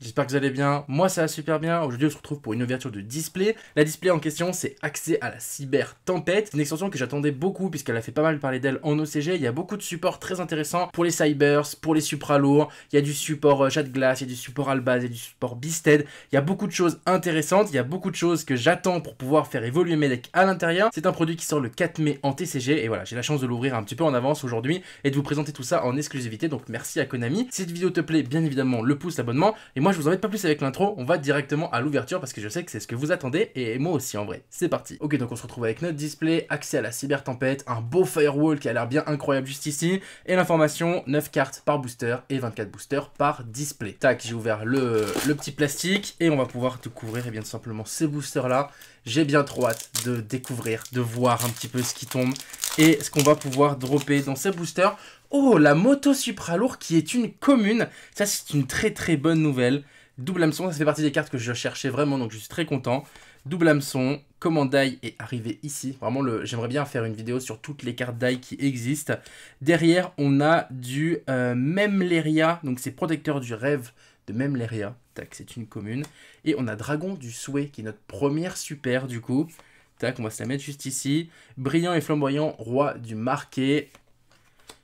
J'espère que vous allez bien, moi ça va super bien, aujourd'hui on se retrouve pour une ouverture de display. La display en question c'est accès à la cyber tempête, une extension que j'attendais beaucoup puisqu'elle a fait pas mal parler d'elle en OCG, il y a beaucoup de supports très intéressants pour les cybers, pour les supra lourds il y a du support euh, chat glace, il y a du support Albaz, il y a du support bisted. il y a beaucoup de choses intéressantes, il y a beaucoup de choses que j'attends pour pouvoir faire évoluer mes decks à l'intérieur. C'est un produit qui sort le 4 mai en TCG et voilà, j'ai la chance de l'ouvrir un petit peu en avance aujourd'hui et de vous présenter tout ça en exclusivité, donc merci à Konami. Si cette vidéo te plaît, bien évidemment le pouce, la et moi, je vous embête pas plus avec l'intro, on va directement à l'ouverture parce que je sais que c'est ce que vous attendez et moi aussi en vrai. C'est parti. Ok, donc on se retrouve avec notre display, accès à la cyber tempête, un beau firewall qui a l'air bien incroyable juste ici et l'information 9 cartes par booster et 24 boosters par display. Tac, j'ai ouvert le, petit plastique et on va pouvoir couvrir et eh bien simplement ces boosters là j'ai bien trop hâte de découvrir, de voir un petit peu ce qui tombe et ce qu'on va pouvoir dropper dans ces boosters. Oh, la moto lourd qui est une commune. Ça, c'est une très très bonne nouvelle. Double hameçon, ça fait partie des cartes que je cherchais vraiment, donc je suis très content. Double hameçon, commande est arrivé ici. Vraiment, j'aimerais bien faire une vidéo sur toutes les cartes Dai qui existent. Derrière, on a du euh, Memleria, donc c'est protecteur du rêve de Memleria. Tac, c'est une commune. Et on a Dragon du Souhait, qui est notre première super, du coup. Tac, on va se la mettre juste ici. Brillant et flamboyant, roi du marqué.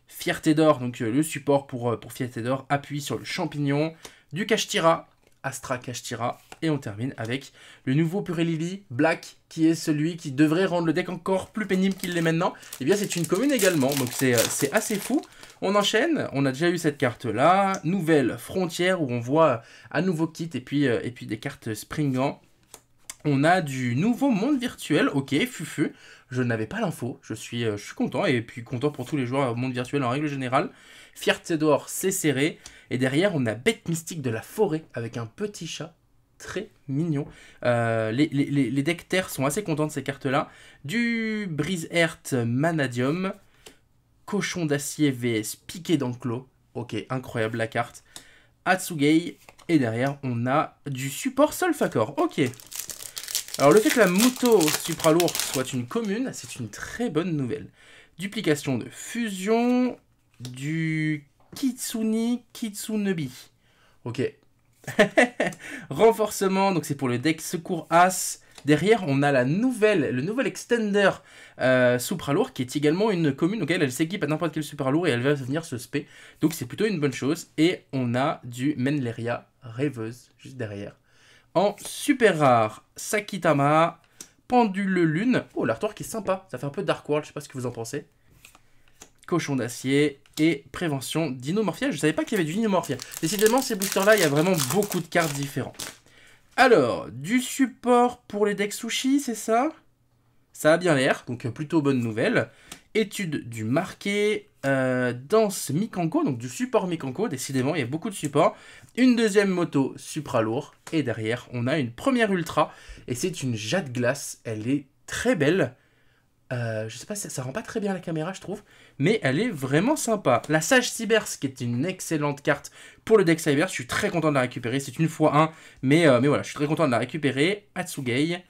Fierté d'or, donc euh, le support pour, euh, pour Fierté d'or, appuie sur le champignon. Du Cachetira, Astra Kashtira. Et on termine avec le nouveau Puré Lily, Black, qui est celui qui devrait rendre le deck encore plus pénible qu'il l'est maintenant. Et eh bien, c'est une commune également, donc c'est euh, assez fou. On enchaîne, on a déjà eu cette carte-là, nouvelle frontière où on voit à nouveau Kit et puis, euh, et puis des cartes Springant. On a du nouveau monde virtuel, ok, Fufu, je n'avais pas l'info, je suis, euh, je suis content, et puis content pour tous les joueurs au monde virtuel en règle générale. Fierté d'or, c'est serré, et derrière on a Bête Mystique de la forêt avec un petit chat, très mignon. Euh, les, les, decks terre sont assez contents de ces cartes-là. Du Brise Earth Manadium, Cochon d'acier vs Piqué dans Ok, incroyable la carte. Atsugei. Et derrière, on a du support Solfacor. Ok. Alors, le fait que la moto supralourde soit une commune, c'est une très bonne nouvelle. Duplication de fusion du Kitsuni Kitsunebi. Ok. Renforcement, donc c'est pour le deck Secours As. Derrière, on a la nouvelle, le nouvel extender euh, qui est également une commune auquel elle s'équipe à n'importe quel supralourd et elle va venir se spé. Donc c'est plutôt une bonne chose. Et on a du Menleria rêveuse juste derrière. En super rare, Sakitama, Pendule Lune. Oh, l'artwork qui est sympa. Ça fait un peu Dark World, je sais pas ce que vous en pensez. Cochon d'acier et prévention Dinomorphia. Je savais pas qu'il y avait du Dinomorphia. Décidément, ces boosters-là, il y a vraiment beaucoup de cartes différentes. Alors, du support pour les decks sushi, c'est ça Ça a bien l'air, donc euh, plutôt bonne nouvelle. Étude du marqué, euh, danse Mikanko, donc du support Mikanko, décidément, il y a beaucoup de support. Une deuxième moto supra lourd, et derrière, on a une première ultra, et c'est une Jade glace, elle est très belle. Euh, je sais pas, ça, ça, rend pas très bien la caméra, je trouve, mais elle est vraiment sympa. La Sage Cybers, qui est une excellente carte pour le deck Cyber, je suis très content de la récupérer. C'est une fois un, mais, euh, mais voilà, je suis très content de la récupérer. Atsugei,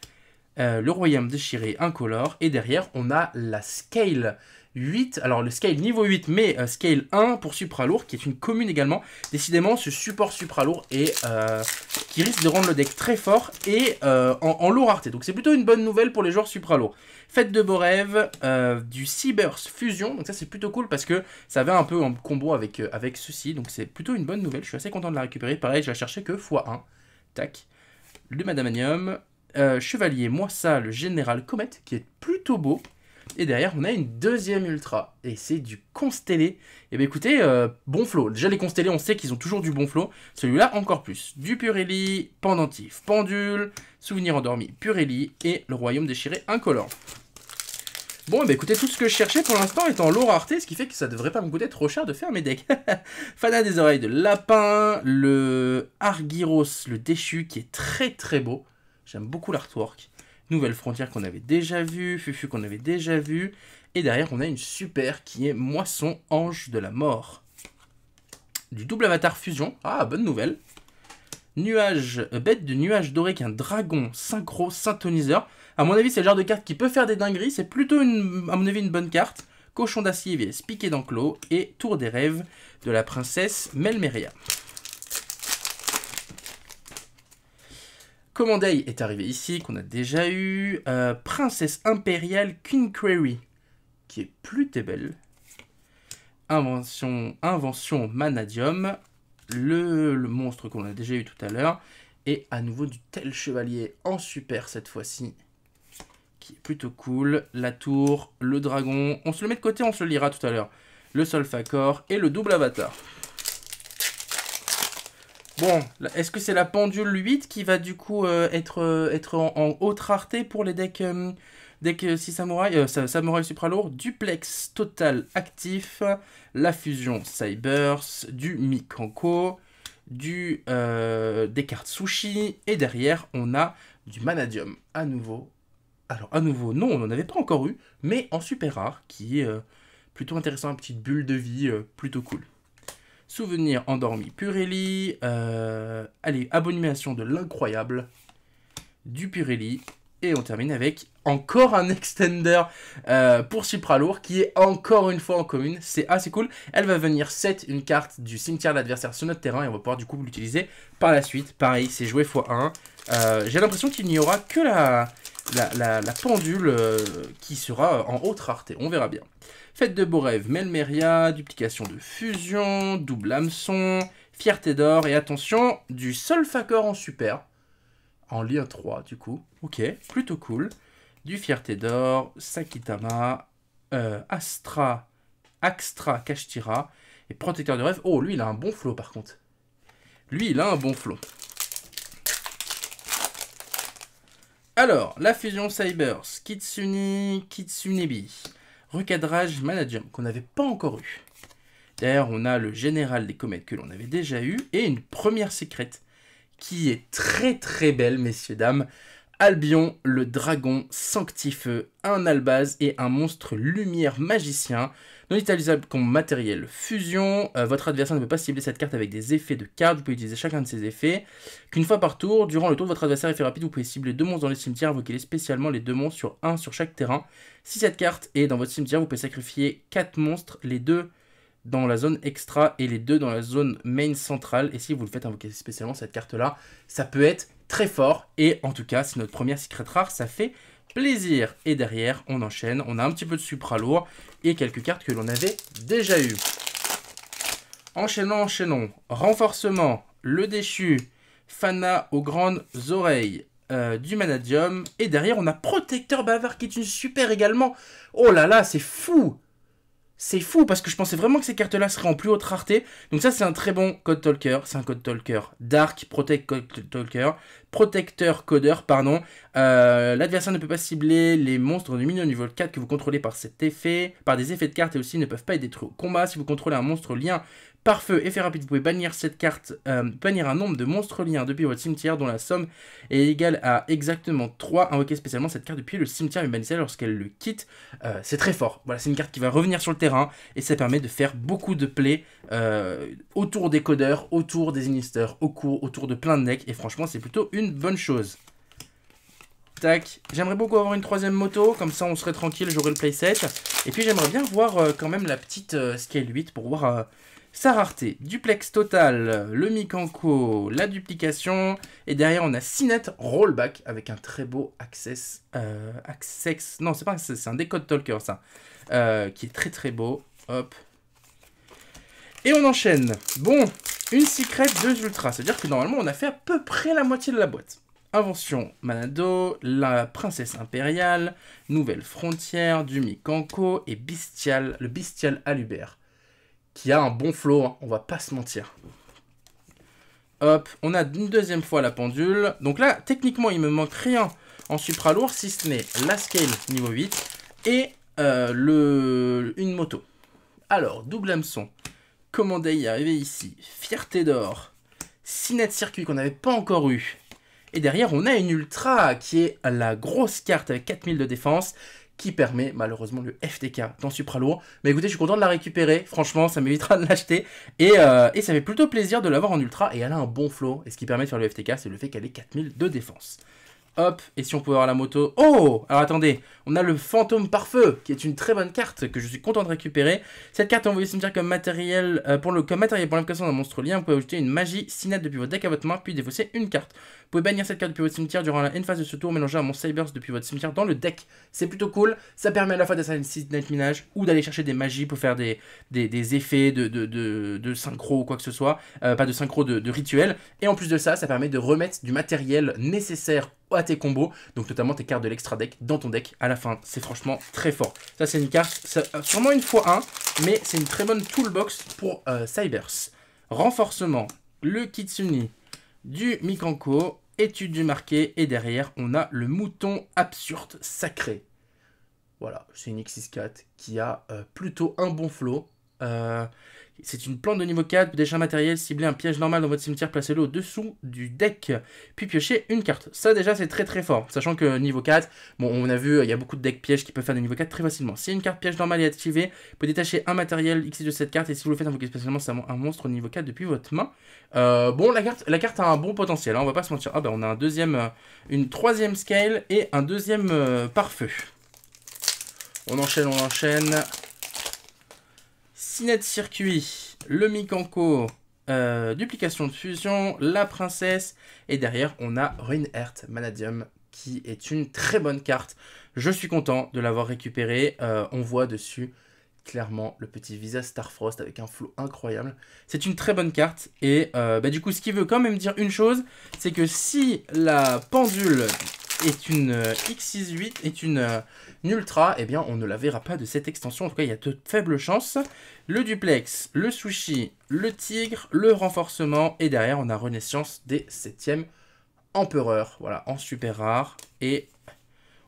euh, le Royaume déchiré incolore, et derrière, on a la Scale, 8, alors le scale niveau 8, mais euh, scale 1 pour supralourd, qui est une commune également. Décidément, ce support supralourd est, euh, qui risque de rendre le deck très fort et euh, en, lourd rareté. Donc c'est plutôt une bonne nouvelle pour les joueurs supralourd Fête de beaux rêves, du Cybers Fusion, donc ça c'est plutôt cool parce que ça va un peu en combo avec, avec ceci, donc c'est plutôt une bonne nouvelle, je suis assez content de la récupérer. Pareil, je la cherchais que x1, tac. Le Madamanium, Chevalier, moi le Général comète qui est plutôt beau. Et derrière, on a une deuxième ultra. Et c'est du constellé. Et eh bien écoutez, euh, bon flow. Déjà, les constellés, on sait qu'ils ont toujours du bon flow. Celui-là, encore plus. Du Purelli, Pendentif, Pendule, Souvenir endormi, Purelli et le Royaume déchiré incolore. Bon, ben écoutez, tout ce que je cherchais pour l'instant est en lourd rareté, ce qui fait que ça devrait pas me coûter trop cher de faire mes decks. Fana des oreilles de lapin, le Argyros, le déchu, qui est très très beau. J'aime beaucoup l'artwork. Nouvelle frontière qu'on avait déjà vue, Fufu qu'on avait déjà vu. Et derrière, on a une super qui est Moisson Ange de la Mort. Du double avatar fusion. Ah, bonne nouvelle. Nuage, euh, bête de nuage doré qu'un dragon synchro syntoniseur. À mon avis, c'est le genre de carte qui peut faire des dingueries. C'est plutôt, une, à mon avis, une bonne carte. Cochon d'acier, piqué d'enclos et tour des rêves de la princesse Melmeria. Commandei est arrivé ici, qu'on a déjà eu. Euh, Princesse impériale Queen Query, qui est plutôt belle. Invention, invention Manadium, le, le monstre qu'on a déjà eu tout à l'heure. Et à nouveau du tel chevalier en super cette fois-ci, qui est plutôt cool. La tour, le dragon, on se le met de côté, on se le lira tout à l'heure. Le Solfacor et le double avatar. Bon, est-ce que c'est la pendule 8 qui va du coup euh, être, euh, être en, haute rareté pour les decks, 6 euh, samouraï, samouraï supralourd Duplex total actif, la fusion Cybers, du Mikanko, du, des cartes Sushi, et derrière on a du Manadium à nouveau. Alors à nouveau, non, on n'en avait pas encore eu, mais en super rare, qui est plutôt intéressant, une petite bulle de vie plutôt cool. Souvenir endormi Purelli. Euh, allez, abomination de l'incroyable du Purelli. Et on termine avec encore un extender euh, pour pour Supralour qui est encore une fois en commune. C'est assez cool. Elle va venir 7, une carte du cimetière de l'adversaire sur notre terrain et on va pouvoir du coup l'utiliser par la suite. Pareil, c'est joué x1. Euh, j'ai l'impression qu'il n'y aura que la, la, pendule euh, qui sera euh, en haute rareté. On verra bien. Fête de beaux rêves, Melmeria, duplication de fusion, double hameçon, fierté d'or et attention, du solfacor en super. En lien 3 du coup. Ok, plutôt cool. Du fierté d'or, Sakitama, euh, Astra, Axtra, Kashtira et protecteur de rêve. Oh, lui il a un bon flow par contre. Lui il a un bon flow. Alors, la fusion Cybers, Kitsune, Kitsunebi, recadrage Manadium, qu'on n'avait pas encore eu. D'ailleurs, on a le général des comètes que l'on avait déjà eu, et une première secrète, qui est très très belle, messieurs, dames. Albion, le dragon sanctifeux, un albaz et un monstre lumière magicien non utilisable comme matériel fusion. Euh, votre adversaire ne peut pas cibler cette carte avec des effets de carte. Vous pouvez utiliser chacun de ces effets qu'une fois par tour. Durant le tour de votre adversaire effet rapide, vous pouvez cibler deux monstres dans les cimetières, invoquer spécialement les deux monstres sur un sur chaque terrain. Si cette carte est dans votre cimetière, vous pouvez sacrifier quatre monstres, les deux dans la zone extra et les deux dans la zone main centrale. Et si vous le faites invoquer spécialement cette carte-là, ça peut être très fort. Et en tout cas, c'est notre première secret rare, ça fait plaisir. Et derrière, on enchaîne, on a un petit peu de supra lourd et quelques cartes que l'on avait déjà eues. Enchaînons, enchaînons. Renforcement, le déchu, Fana aux grandes oreilles, euh, du Manadium. Et derrière, on a Protecteur Bavard qui est une super également. Oh là là, c'est fou c'est fou parce que je pensais vraiment que ces cartes-là seraient en plus haute rareté. Donc ça, c'est un très bon code talker. C'est un code talker dark, protect code talker, protecteur codeur, pardon. Euh, l'adversaire ne peut pas cibler les monstres de minion niveau 4 que vous contrôlez par cet effet, par des effets de cartes et aussi ne peuvent pas être détruits au combat. Si vous contrôlez un monstre lien par feu, effet rapide, vous pouvez bannir cette carte, euh, bannir un nombre de monstres liens depuis votre cimetière dont la somme est égale à exactement 3. Invoquez spécialement cette carte depuis le cimetière bannissez-la lorsqu'elle le quitte. Euh, c'est très fort. Voilà, c'est une carte qui va revenir sur le terrain et ça permet de faire beaucoup de plays euh, autour des codeurs, autour des inisters, au cours, autour de plein de decks. Et franchement, c'est plutôt une bonne chose. Tac. J'aimerais beaucoup avoir une troisième moto, comme ça on serait tranquille, j'aurais le playset. Et puis j'aimerais bien voir quand même la petite scale 8 pour voir sa rareté. Duplex total, le Mikanko, la duplication. Et derrière, on a Cinet Rollback avec un très beau Access. Euh, access non, c'est pas un c'est un décode talker ça. Euh, qui est très très beau. Hop. Et on enchaîne. Bon, une secret, deux ultras. C'est-à-dire que normalement, on a fait à peu près la moitié de la boîte. Invention Manado, la princesse impériale, Nouvelle frontière, du Mikanko et Bestial, le Bestial Alubert qui a un bon flow, hein. on va pas se mentir. Hop, on a une deuxième fois la pendule. Donc là, techniquement, il me manque rien en supra lourd, si ce n'est la scale niveau 8 et euh, le, une moto. Alors, double hameçon, commandé y arriver ici, fierté d'or, Sinet circuit qu'on n'avait pas encore eu. Et derrière, on a une ultra qui est la grosse carte avec 4000 de défense qui permet malheureusement le FTK dans Supralourd. Mais écoutez, je suis content de la récupérer, franchement, ça m'évitera de l'acheter. Et, euh, et, ça fait plutôt plaisir de l'avoir en ultra, et elle a un bon flow. Et ce qui permet de faire le FTK, c'est le fait qu'elle ait 4000 de défense. Hop, et si on peut avoir la moto Oh Alors attendez, on a le fantôme par feu qui est une très bonne carte, que je suis content de récupérer. Cette carte envoyée au cimetière comme matériel euh, pour le comme matériel pour l'invocation d'un monstre lien. Vous pouvez ajouter une magie cinette depuis votre deck à votre main, puis défausser une carte. Vous pouvez bannir cette carte depuis votre cimetière durant la une phase de ce tour, mélanger un mon cybers depuis votre cimetière dans le deck. C'est plutôt cool, ça permet à la fois d'assassiner Night Minage ou d'aller chercher des magies pour faire des, des, effets de, de, synchro ou quoi que ce soit, euh, pas de synchro, de, de rituel. Et en plus de ça, ça permet de remettre du matériel nécessaire à tes combos, donc notamment tes cartes de l'extra deck dans ton deck à la fin. C'est franchement très fort. Ça, c'est une carte, euh, sûrement une fois 1, mais c'est une très bonne toolbox pour euh, Cybers. Renforcement, le Kitsuni, du Mikanko, étude du marqué, et derrière, on a le mouton absurde sacré. Voilà, c'est une X64 qui a euh, plutôt un bon flow, euh, c'est une plante de niveau 4, un matériel, ciblez un piège normal dans votre cimetière, placez-le au-dessous du deck, puis piochez une carte. Ça déjà c'est très très fort, sachant que niveau 4, bon on a vu, il y a beaucoup de decks pièges qui peuvent faire des niveau 4 très facilement. Si une carte piège normale est activée, vous pouvez détacher un matériel X de cette carte, et si vous le faites invoquer spécialement c'est un monstre au niveau 4 depuis votre main. Euh, bon la carte, la carte a un bon potentiel, hein, on va pas se mentir. Ah bah on a un deuxième, euh, une troisième scale et un deuxième par pare-feu. On enchaîne, on enchaîne. Cinet Circuit, le Mikanko, euh, duplication de fusion, la princesse, et derrière on a Ruinheart maladium qui est une très bonne carte. Je suis content de l'avoir récupérée. Euh, on voit dessus clairement le petit Visa Starfrost avec un flou incroyable. C'est une très bonne carte et euh, bah, du coup ce qui veut quand même dire une chose, c'est que si la pendule est une euh, X68, est une, euh, Ultra, eh bien on ne la verra pas de cette extension. En tout cas, il y a de faibles chances. Le duplex, le sushi, le tigre, le renforcement. Et derrière, on a Renaissance des 7e empereurs. Voilà, en super rare. Et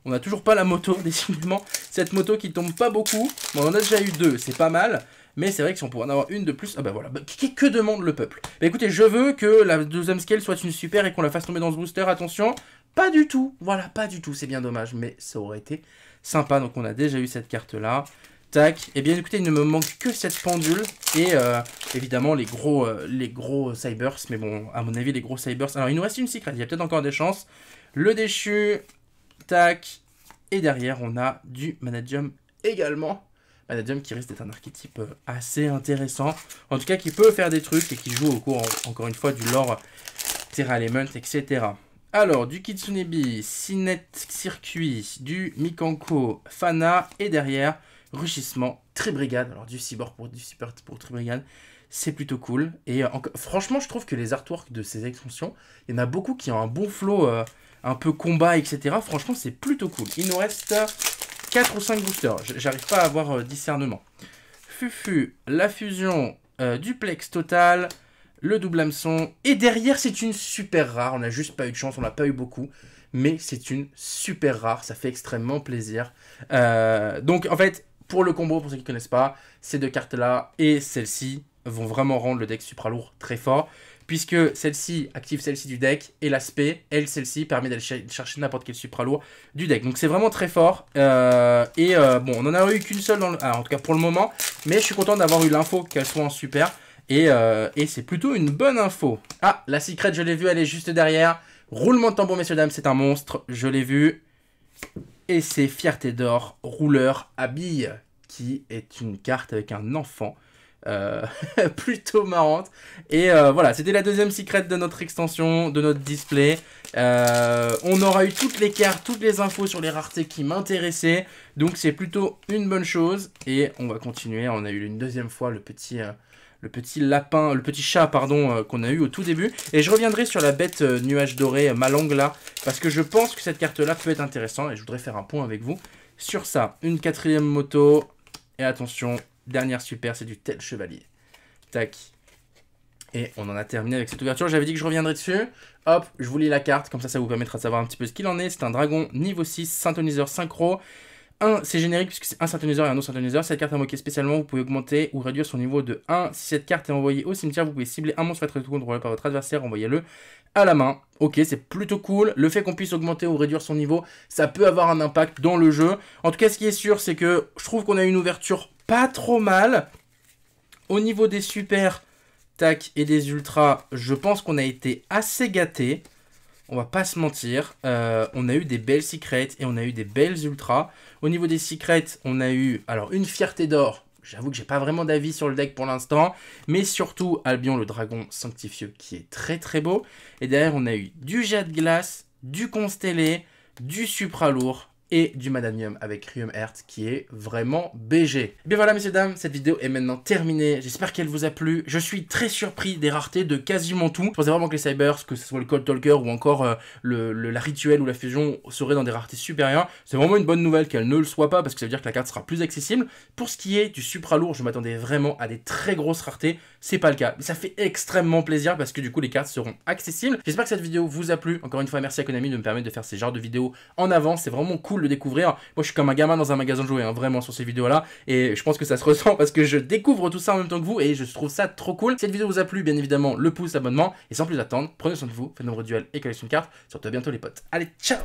on n'a toujours pas la moto, décidément. Cette moto qui tombe pas beaucoup. Bon, on en a déjà eu deux, c'est pas mal. Mais c'est vrai que si on pouvait en avoir une de plus, ah bah voilà, bah, que, que demande le peuple Bah écoutez, je veux que la deuxième scale soit une super et qu'on la fasse tomber dans ce booster, attention, pas du tout, voilà, pas du tout, c'est bien dommage, mais ça aurait été sympa. Donc on a déjà eu cette carte-là. Tac. Et eh bien écoutez, il ne me manque que cette pendule et euh, évidemment les gros, euh, les gros Cybers. Mais bon, à mon avis, les gros Cybers. Alors il nous reste une secret, il y a peut-être encore des chances. Le déchu, tac. Et derrière, on a du Manadium également. Manadium qui risque d'être un archétype euh, assez intéressant. En tout cas, qui peut faire des trucs et qui joue au cours, encore une fois, du lore Terra Element, etc. Alors, du Kitsunebi, Sinet Circuit, du Mikanko, Fana, et derrière, Ruchissement, brigade Alors, du cyborg pour, du pour c'est plutôt cool. Et euh, franchement, je trouve que les artworks de ces extensions, il y en a beaucoup qui ont un bon flow, euh, un peu combat, etc. Franchement, c'est plutôt cool. Il nous reste 4 ou 5 boosters. J'arrive pas à avoir euh, discernement. Fufu, la fusion, duplex total le double hameçon. Et derrière, c'est une super rare. On n'a juste pas eu de chance, on n'a pas eu beaucoup. Mais c'est une super rare, ça fait extrêmement plaisir. Euh, donc en fait, pour le combo, pour ceux qui ne connaissent pas, ces deux cartes-là et celle-ci vont vraiment rendre le deck supra lourd très fort. Puisque celle-ci active celle-ci du deck et l'aspect, elle, celle-ci, permet d'aller chercher n'importe quel supra lourd du deck. Donc c'est vraiment très fort. Euh, et euh, bon, on en a eu qu'une seule, ah, en tout cas pour le moment. Mais je suis content d'avoir eu l'info qu'elle soit en super. Euh, et, c'est plutôt une bonne info. Ah, la secret, je l'ai vue, elle est juste derrière. Roulement de tambour, messieurs, dames, c'est un monstre. Je l'ai vu. Et c'est Fierté d'or, rouleur à billes, qui est une carte avec un enfant. Euh, plutôt marrante. Et euh, voilà, c'était la deuxième secret de notre extension, de notre display. on aura eu toutes les cartes, toutes les infos sur les raretés qui m'intéressaient. Donc c'est plutôt une bonne chose. Et on va continuer. On a eu une deuxième fois le petit le petit lapin, le petit chat, pardon, euh, qu'on a eu au tout début. Et je reviendrai sur la bête euh, nuage doré euh, Malangla là, parce que je pense que cette carte-là peut être intéressante et je voudrais faire un point avec vous sur ça. Une quatrième moto, et attention, dernière super, c'est du tel chevalier. Tac. Et on en a terminé avec cette ouverture. J'avais dit que je reviendrai dessus. Hop, je vous lis la carte, comme ça, ça vous permettra de savoir un petit peu ce qu'il en est. C'est un dragon niveau 6, synthoniseur synchro. 1, c'est générique puisque c'est un synthétiseur et un non synthoniseur. Cette carte est invoquée spécialement, vous pouvez augmenter ou réduire son niveau de 1. Si cette carte est envoyée au cimetière, vous pouvez cibler un monstre être contrôlé par votre adversaire, envoyez-le à la main. Ok, c'est plutôt cool. Le fait qu'on puisse augmenter ou réduire son niveau, ça peut avoir un impact dans le jeu. En tout cas, ce qui est sûr, c'est que je trouve qu'on a une ouverture pas trop mal. Au niveau des super, tac, et des ultras, je pense qu'on a été assez gâté on va pas se mentir, euh, on a eu des belles secrets et on a eu des belles ultras. Au niveau des secrets, on a eu alors une fierté d'or. J'avoue que j'ai pas vraiment d'avis sur le deck pour l'instant, mais surtout Albion le dragon sanctifieux qui est très très beau. Et derrière, on a eu du jet de glace, du constellé, du supra lourd, et du Madanium avec Rium Earth qui est vraiment BG. bien voilà messieurs dames, cette vidéo est maintenant terminée, j'espère qu'elle vous a plu, je suis très surpris des raretés de quasiment tout, je pensais vraiment que les Cybers, que ce soit le Cold Talker ou encore euh, le, la Rituel ou la Fusion seraient dans des raretés supérieures, c'est vraiment une bonne nouvelle qu'elle ne le soit pas parce que ça veut dire que la carte sera plus accessible. Pour ce qui est du Supra lourd, je m'attendais vraiment à des très grosses raretés, c'est pas le cas, mais ça fait extrêmement plaisir parce que du coup les cartes seront accessibles. J'espère que cette vidéo vous a plu, encore une fois merci à Konami de me permettre de faire ces genres de vidéos en avant. c'est vraiment cool le de découvrir. Moi, je suis comme un gamin dans un magasin de jouets, hein, vraiment sur ces vidéos-là. Et je pense que ça se ressent parce que je découvre tout ça en même temps que vous et je trouve ça trop cool. Si cette vidéo vous a plu, bien évidemment, le pouce, l'abonnement Et sans plus attendre, prenez soin de vous, faites nombre de duels et collection de cartes. Surtout à bientôt les potes. Allez, ciao